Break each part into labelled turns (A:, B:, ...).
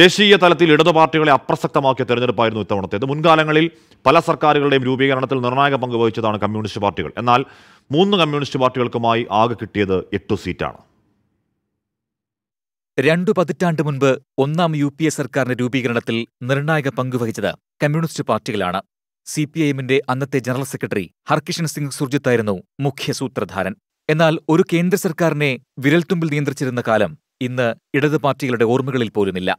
A: ദേശീയ തലത്തിൽ ഇടതു പാർട്ടികളെ അപ്രസക്തമാക്കിയ തെരഞ്ഞെടുപ്പായിരുന്നു ഇത്തവണത്തേത് മുൻകാലങ്ങളിൽ പല സർക്കാരുകളുടെയും രൂപീകരണത്തിൽ നിർണായക പങ്ക് വഹിച്ചതാണ് കമ്മ്യൂണിസ്റ്റ് പാർട്ടികൾ എന്നാൽ മൂന്ന് കമ്മ്യൂണിസ്റ്റ് പാർട്ടികൾക്കുമായി ആകെ കിട്ടിയത്
B: എട്ടു സീറ്റാണ് രണ്ടു പതിറ്റാണ്ട് മുൻപ് ഒന്നാം യു പി എ സർക്കാരിന്റെ രൂപീകരണത്തിൽ നിർണായക പങ്കുവഹിച്ചത് കമ്മ്യൂണിസ്റ്റ് പാർട്ടികളാണ് സി പി ഐ എമ്മിന്റെ അന്നത്തെ ജനറൽ സെക്രട്ടറി ഹർകിഷൻ സിംഗ് സുർജിത്തായിരുന്നു മുഖ്യ സൂത്രധാരൻ എന്നാൽ ഒരു കേന്ദ്ര സർക്കാരിനെ വിരൽത്തുമ്പിൽ നിയന്ത്രിച്ചിരുന്ന കാലം ഇന്ന് ഇടതുപാർട്ടികളുടെ പാർട്ടികളുടെ ഓർമ്മകളിൽ പോലുമില്ല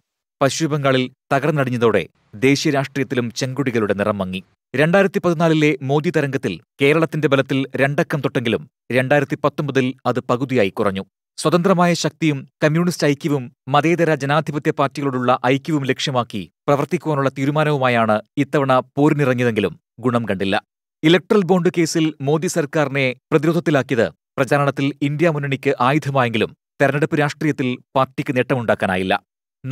B: പശ്ചിമബംഗാളിൽ തകർന്നടിഞ്ഞതോടെ ദേശീയ രാഷ്ട്രീയത്തിലും ചെങ്കുടികളുടെ നിറം മങ്ങി രണ്ടായിരത്തി പതിനാലിലെ മോദി തരംഗത്തിൽ കേരളത്തിന്റെ ബലത്തിൽ രണ്ടക്കം തൊട്ടെങ്കിലും രണ്ടായിരത്തി പത്തൊമ്പതിൽ അത് പകുതിയായി കുറഞ്ഞു സ്വതന്ത്രമായ ശക്തിയും കമ്മ്യൂണിസ്റ്റ് ഐക്യവും മതേതര ജനാധിപത്യ പാർട്ടികളോടുള്ള ഐക്യവും ലക്ഷ്യമാക്കി പ്രവർത്തിക്കുവാനുള്ള തീരുമാനവുമായാണ് ഇത്തവണ പോരിനിറങ്ങിയതെങ്കിലും ഗുണം കണ്ടില്ല ഇലക്ട്രൽ ബോണ്ട് കേസിൽ മോദി സർക്കാരിനെ പ്രതിരോധത്തിലാക്കിയത് പ്രചാരണത്തിൽ ഇന്ത്യ മുന്നണിക്ക് ആയുധമായെങ്കിലും തെരഞ്ഞെടുപ്പ് രാഷ്ട്രീയത്തിൽ പാർട്ടിക്ക് നേട്ടമുണ്ടാക്കാനായില്ല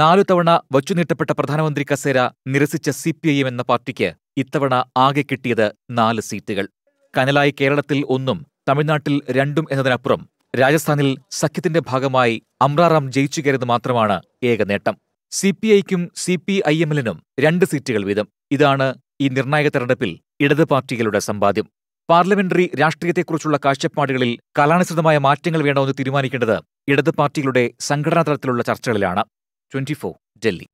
B: നാലു തവണ വച്ചുനീട്ടപ്പെട്ട പ്രധാനമന്ത്രി കസേര നിരസിച്ച സി പി ഐ എം എന്ന പാർട്ടിക്ക് ഇത്തവണ ആകെ കിട്ടിയത് നാല് സീറ്റുകൾ കനലായി കേരളത്തിൽ ഒന്നും തമിഴ്നാട്ടിൽ രണ്ടും എന്നതിനപ്പുറം രാജസ്ഥാനിൽ സഖ്യത്തിന്റെ ഭാഗമായി അമ്രാറാം ജയിച്ചു കയറിയത് മാത്രമാണ് ഏക നേട്ടം സി പി ഐക്കും സി പി ഐ എമ്മിലിനും രണ്ട് സീറ്റുകൾ വീതം ഇതാണ് ഈ നിർണായക തെരഞ്ഞെടുപ്പിൽ ഇടത് പാർട്ടികളുടെ സമ്പാദ്യം പാർലമെന്ററി രാഷ്ട്രീയത്തെക്കുറിച്ചുള്ള കാഴ്ചപ്പാടുകളിൽ കാലാനുസൃതമായ മാറ്റങ്ങൾ വേണമെന്ന് തീരുമാനിക്കേണ്ടത് ഇടത് പാർട്ടികളുടെ സംഘടനാ തലത്തിലുള്ള ചർച്ചകളിലാണ് 24 Delhi.